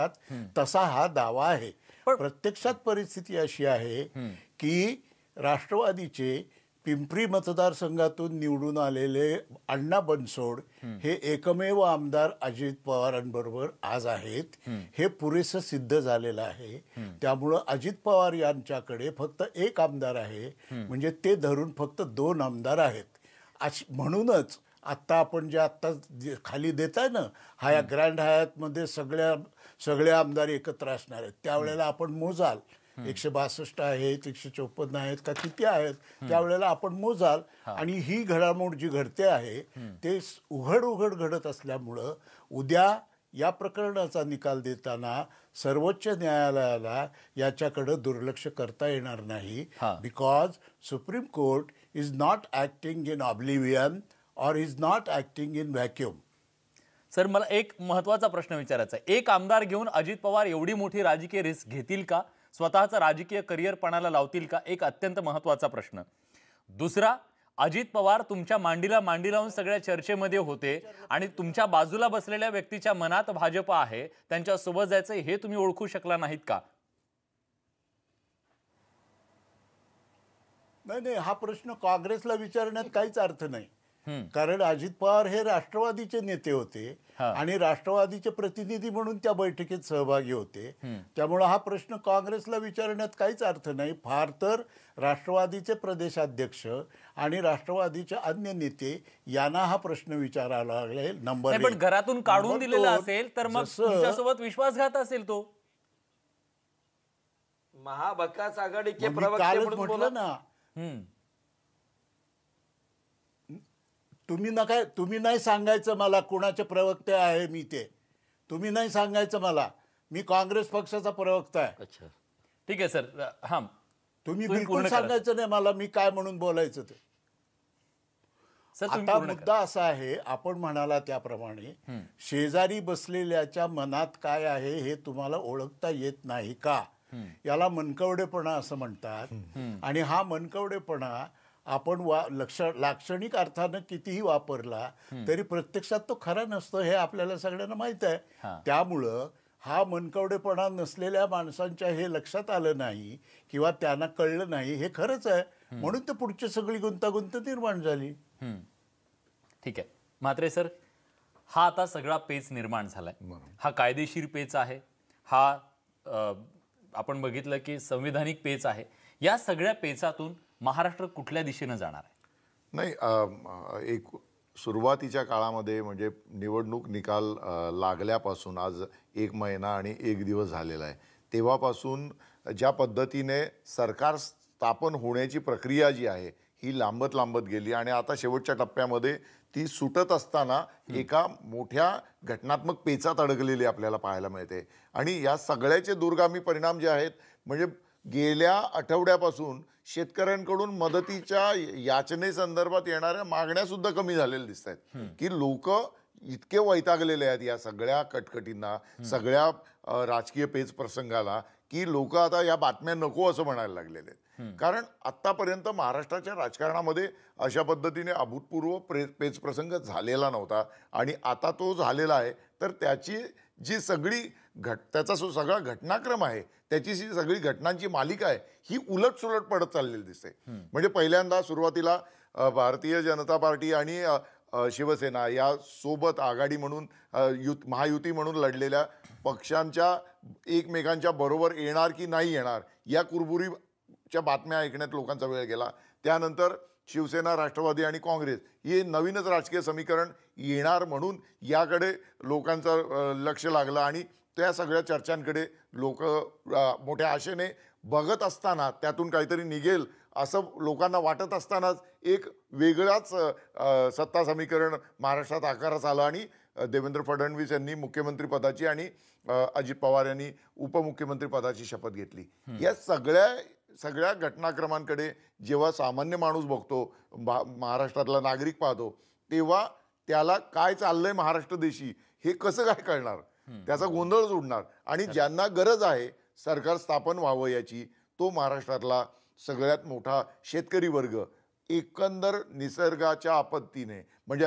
तसा हा दावा आहे प्रत्यक्षात परिस्थिती अशी आहे की राष्ट्रवादीचे पिंपरी मतदारसंघातून निवडून आलेले अण्णा बनसोड हे एकमेव आमदार अजित पवारांबरोबर आज आहेत हे पुरेसं सिद्ध झालेलं आहे त्यामुळं अजित पवार यांच्याकडे फक्त एक आमदार आहे म्हणजे ते धरून फक्त दोन आमदार आहेत म्हणूनच आत्ता आपण जे आत्ता खाली देत आहे ना हा या ग्रँड हयातमध्ये सगळ्या सगळे आमदार एकत्र असणार आहेत त्यावेळेला आपण मोजाल एकशे बासष्ट आहेत एकशे चौपन्न आहेत का किती आहेत त्यावेळेला आपण मोजाल आणि ही घडामोड जी घडते आहे ते उघड उघड घडत असल्यामुळं उद्या या प्रकरणाचा निकाल देताना सर्वोच्च न्यायालयाला याच्याकडे दुर्लक्ष करता येणार नाही because supreme court is not acting in oblivion or is not acting in vacuum sir मला एक महत्त्वाचा प्रश्न विचारायचा आहे एक आमदार घेऊन अजित पवार एवढी मोठी राजकीय रिस्क घेतील का स्वतःचं राजकीय करिअर पणाला लावतील का एक अत्यंत महत्त्वाचा प्रश्न दुसरा अजित पवार तुमच्या मांडीला मांडी लावून सगळ्या चर्चेमध्ये होते आणि तुमच्या बाजूला बसलेल्या व्यक्तीच्या मनात भाजप आहे त्यांच्यासोबत जायचं हे तुम्ही ओळखू शकला नाहीत का नाही नाही हा प्रश्न काँग्रेसला विचारण्यात काहीच अर्थ नाही कारण अजित पवार हे राष्ट्रवादीचे नेते होते आणि राष्ट्रवादीचे प्रतिनिधी म्हणून त्या बैठकीत सहभागी होते त्यामुळं हा प्रश्न काँग्रेसला विचारण्यात काहीच अर्थ नाही फार तर राष्ट्रवादीचे प्रदेशाध्यक्ष आणि राष्ट्रवादीचे अन्य नेते यांना हा प्रश्न विचारायला लागले नंबर पण घरातून काढून दिलेला असेल तर मग सोबत विश्वासघात असेल तो महाबकास आघाडीचे म्हटलं ना तुम्ही नका तुम्ही नाही सांगायचं मला कोणाचे प्रवक्ते आहे मी ते तुम्ही नाही सांगायचं मला मी काँग्रेस पक्षाचा प्रवक्ता आहे अच्छा ठीक आहे सर हा तुम्ही बिलकुल सांगायचं नाही मला मी काय म्हणून बोलायचं ते आता मुद्दा असा आहे आपण म्हणाला त्याप्रमाणे शेजारी बसलेल्याच्या मनात काय आहे हे तुम्हाला ओळखता येत नाही का याला मनकवडेपणा असं म्हणतात आणि हा मनकवडेपणा आपण वा लक्ष लाक्षणिक अर्थानं कितीही वापरला तरी प्रत्यक्षात तो खरा नसतो हे आपल्याला सगळ्यांना माहीत आहे त्यामुळं हा मनकवडेपणा नसलेल्या माणसांच्या हे लक्षात आलं नाही किंवा त्यांना कळलं नाही हे खरंच आहे म्हणून तर पुढची सगळी गुंतागुंत निर्माण झाली ठीक आहे मात्रे सर हा आता सगळा पेच निर्माण झालाय हा कायदेशीर पेच आहे हा आपण बघितलं की संविधानिक पेच आहे या सगळ्या पेचातून महाराष्ट्र कुठल्या दिशेनं जाणार आहे नाही एक सुरुवातीच्या काळामध्ये म्हणजे निवडणूक निकाल लागल्यापासून आज एक महिना आणि एक दिवस झालेला आहे तेव्हापासून ज्या पद्धतीने सरकार स्थापन होण्याची प्रक्रिया जी आहे ही लांबत लांबत गेली आणि आता शेवटच्या टप्प्यामध्ये ती सुटत असताना एका मोठ्या घटनात्मक पेचात अडकलेली आपल्याला पाहायला मिळते आणि या सगळ्याचे दूरगामी परिणाम जे आहेत म्हणजे गेल्या आठवड्यापासून शेतकऱ्यांकडून मदतीच्या याचनेसंदर्भात येणाऱ्या मागण्यासुद्धा कमी झालेल्या दिसत आहेत की लोक इतके वैतागलेले आहेत या सगळ्या कटकटींना सगळ्या राजकीय पेच प्रसंगाला की लोक आता या बातम्या नको असं म्हणायला लागलेले आहेत कारण आतापर्यंत महाराष्ट्राच्या राजकारणामध्ये अशा पद्धतीने अभूतपूर्व प्रे प्रसंग झालेला नव्हता आणि आता तो झालेला आहे तर त्याची जी सगळी घट त्याचा जो सगळा घटनाक्रम आहे त्याची जी सगळी घटनांची मालिका आहे ही उलटसुलट पडत चाललेली दिसते म्हणजे पहिल्यांदा सुरुवातीला भारतीय जनता पार्टी आणि शिवसेना या सोबत आघाडी म्हणून युत महायुती म्हणून लढलेल्या पक्षांच्या एकमेकांच्या बरोबर येणार की नाही येणार या कुरबुरी च्या बातम्या ऐकण्यात लोकांचा वेळ गेला त्यानंतर शिवसेना राष्ट्रवादी आणि काँग्रेस हे नवीनच राजकीय समीकरण येणार म्हणून याकडे लोकांचं लक्ष लागलं आणि त्या सगळ्या चर्चांकडे लोक मोठ्या आशेने बघत असताना त्यातून काहीतरी निघेल असं लोकांना वाटत असतानाच एक वेगळाच सत्ता समीकरण महाराष्ट्रात आकारास आलं आणि देवेंद्र फडणवीस यांनी मुख्यमंत्रीपदाची आणि अजित पवार यांनी उपमुख्यमंत्रीपदाची शपथ घेतली या सगळ्या सगळ्या घटनाक्रमांकडे जेव्हा सामान्य माणूस बघतो महाराष्ट्रातला नागरिक पाहतो तेव्हा त्याला काय चाललंय महाराष्ट्र देशी हे कसं काय कळणार त्याचा गोंधळ उडणार आणि ज्यांना गरज आहे सरकार स्थापन व्हावं याची तो महाराष्ट्रातला सगळ्यात मोठा शेतकरी वर्ग एकंदर निसर्गाच्या आपत्तीने म्हणजे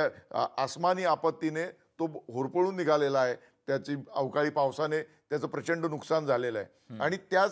आसमानी आपत्तीने तो होरपळून निघालेला आहे त्याची अवकाळी पावसाने त्याचं प्रचंड नुकसान झालेलं आहे आणि त्याच